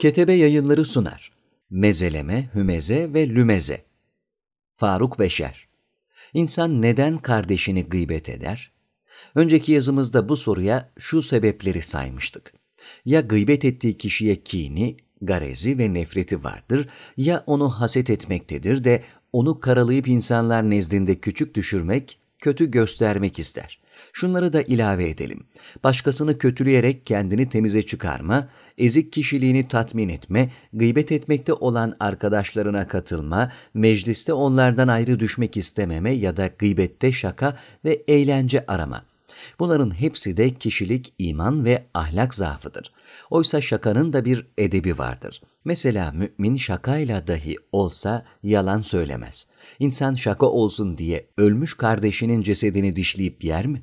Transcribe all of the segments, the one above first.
Ketebe yayınları sunar. Mezeleme, hümeze ve lümeze. Faruk Beşer. İnsan neden kardeşini gıybet eder? Önceki yazımızda bu soruya şu sebepleri saymıştık. Ya gıybet ettiği kişiye kini, garezi ve nefreti vardır ya onu haset etmektedir de onu karalayıp insanlar nezdinde küçük düşürmek, kötü göstermek ister. Şunları da ilave edelim. Başkasını kötüleyerek kendini temize çıkarma, ezik kişiliğini tatmin etme, gıybet etmekte olan arkadaşlarına katılma, mecliste onlardan ayrı düşmek istememe ya da gıybette şaka ve eğlence arama. Bunların hepsi de kişilik, iman ve ahlak zaafıdır. Oysa şakanın da bir edebi vardır. Mesela mümin şakayla dahi olsa yalan söylemez. İnsan şaka olsun diye ölmüş kardeşinin cesedini dişleyip yer mi?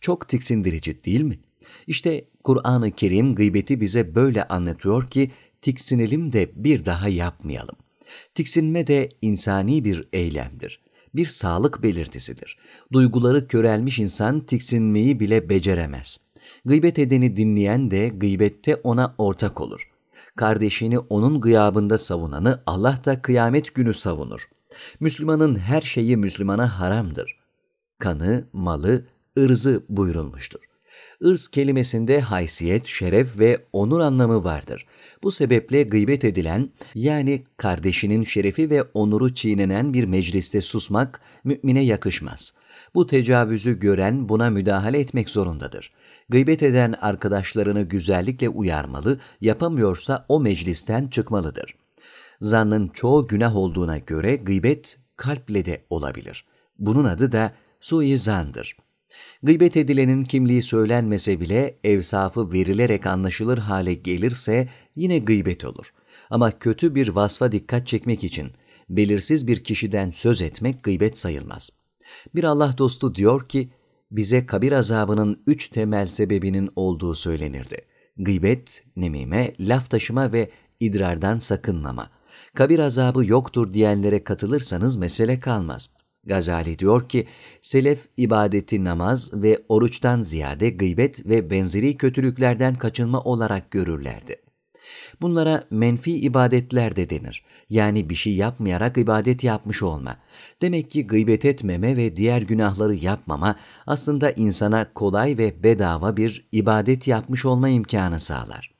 Çok tiksindirici değil mi? İşte Kur'an-ı Kerim gıybeti bize böyle anlatıyor ki tiksinelim de bir daha yapmayalım. Tiksinme de insani bir eylemdir. Bir sağlık belirtisidir. Duyguları körelmiş insan tiksinmeyi bile beceremez. Gıybet edeni dinleyen de gıybette ona ortak olur. Kardeşini onun gıyabında savunanı Allah da kıyamet günü savunur. Müslümanın her şeyi Müslümana haramdır. Kanı, malı, ırzı buyurulmuştur. Irz kelimesinde haysiyet, şeref ve onur anlamı vardır. Bu sebeple gıybet edilen yani kardeşinin şerefi ve onuru çiğnenen bir mecliste susmak mümine yakışmaz. Bu tecavüzü gören buna müdahale etmek zorundadır. Gıybet eden arkadaşlarını güzellikle uyarmalı, yapamıyorsa o meclisten çıkmalıdır. Zannın çoğu günah olduğuna göre gıybet kalple de olabilir. Bunun adı da suizandır.'' Gıybet edilenin kimliği söylenmese bile evsafı verilerek anlaşılır hale gelirse yine gıybet olur. Ama kötü bir vasfa dikkat çekmek için belirsiz bir kişiden söz etmek gıybet sayılmaz. Bir Allah dostu diyor ki, bize kabir azabının üç temel sebebinin olduğu söylenirdi. Gıybet, nemime, laf taşıma ve idrardan sakınmama. Kabir azabı yoktur diyenlere katılırsanız mesele kalmaz. Gazali diyor ki, selef ibadeti namaz ve oruçtan ziyade gıybet ve benzeri kötülüklerden kaçınma olarak görürlerdi. Bunlara menfi ibadetler de denir. Yani bir şey yapmayarak ibadet yapmış olma. Demek ki gıybet etmeme ve diğer günahları yapmama aslında insana kolay ve bedava bir ibadet yapmış olma imkanı sağlar.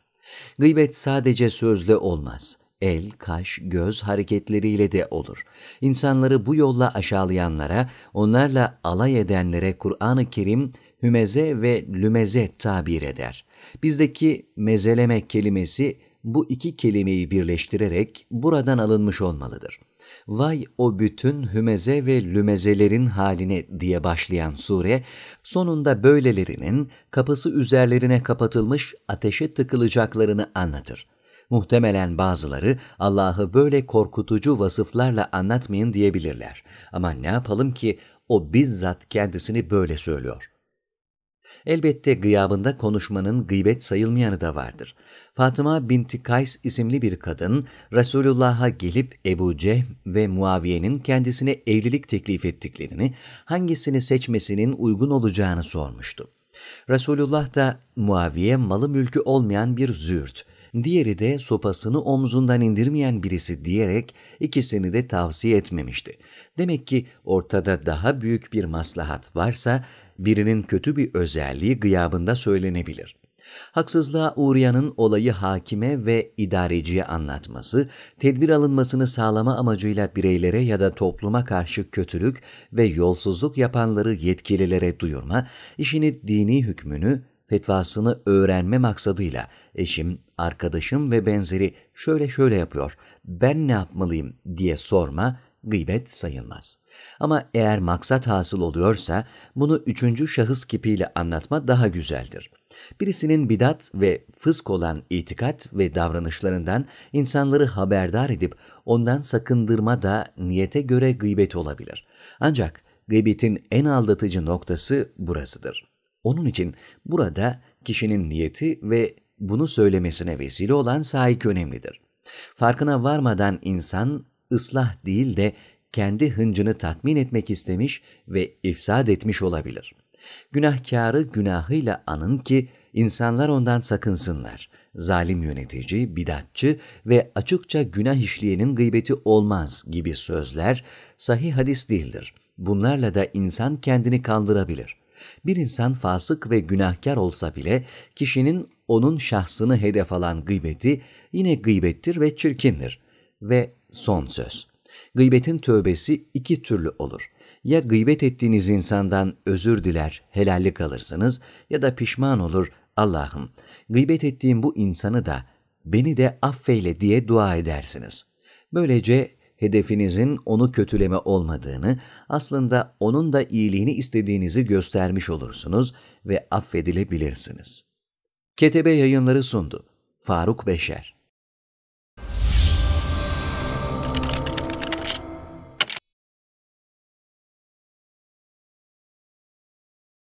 Gıybet sadece sözle olmaz el, kaş, göz hareketleriyle de olur. İnsanları bu yolla aşağılayanlara, onlarla alay edenlere Kur'an-ı Kerim hümeze ve lümeze tabir eder. Bizdeki mezeleme kelimesi bu iki kelimeyi birleştirerek buradan alınmış olmalıdır. Vay o bütün hümeze ve lümezelerin haline diye başlayan sure, sonunda böylelerinin kapısı üzerlerine kapatılmış ateşe tıkılacaklarını anlatır. Muhtemelen bazıları Allah'ı böyle korkutucu vasıflarla anlatmayın diyebilirler. Ama ne yapalım ki o bizzat kendisini böyle söylüyor. Elbette gıyabında konuşmanın gıybet sayılmayanı da vardır. Fatıma binti Kays isimli bir kadın, Resulullah'a gelip Ebu Cehm ve Muaviye'nin kendisine evlilik teklif ettiklerini, hangisini seçmesinin uygun olacağını sormuştu. Resulullah da Muaviye malı mülkü olmayan bir züğürt, diğeri de sopasını omzundan indirmeyen birisi diyerek ikisini de tavsiye etmemişti. Demek ki ortada daha büyük bir maslahat varsa birinin kötü bir özelliği gıyabında söylenebilir. Haksızlığa uğrayanın olayı hakime ve idareciye anlatması, tedbir alınmasını sağlama amacıyla bireylere ya da topluma karşı kötülük ve yolsuzluk yapanları yetkililere duyurma, işini dini hükmünü fetvasını öğrenme maksadıyla eşim, arkadaşım ve benzeri şöyle şöyle yapıyor, ben ne yapmalıyım diye sorma gıybet sayılmaz. Ama eğer maksat hasıl oluyorsa bunu üçüncü şahıs kipiyle anlatma daha güzeldir. Birisinin bidat ve fısk olan itikat ve davranışlarından insanları haberdar edip ondan sakındırma da niyete göre gıybet olabilir. Ancak gıybetin en aldatıcı noktası burasıdır. Onun için burada kişinin niyeti ve bunu söylemesine vesile olan sahik önemlidir. Farkına varmadan insan ıslah değil de kendi hıncını tatmin etmek istemiş ve ifsad etmiş olabilir. Günahkarı günahıyla anın ki insanlar ondan sakınsınlar. Zalim yönetici, bidatçı ve açıkça günah işleyenin gıybeti olmaz gibi sözler sahih hadis değildir. Bunlarla da insan kendini kaldırabilir. Bir insan fasık ve günahkar olsa bile kişinin onun şahsını hedef alan gıybeti yine gıybettir ve çirkindir. Ve son söz. Gıybetin tövbesi iki türlü olur. Ya gıybet ettiğiniz insandan özür diler, helallik alırsınız ya da pişman olur Allah'ım gıybet ettiğim bu insanı da beni de affeyle diye dua edersiniz. Böylece hedefinizin onu kötüleme olmadığını, aslında onun da iyiliğini istediğinizi göstermiş olursunuz ve affedilebilirsiniz. Ketebe yayınları sundu. Faruk Beşer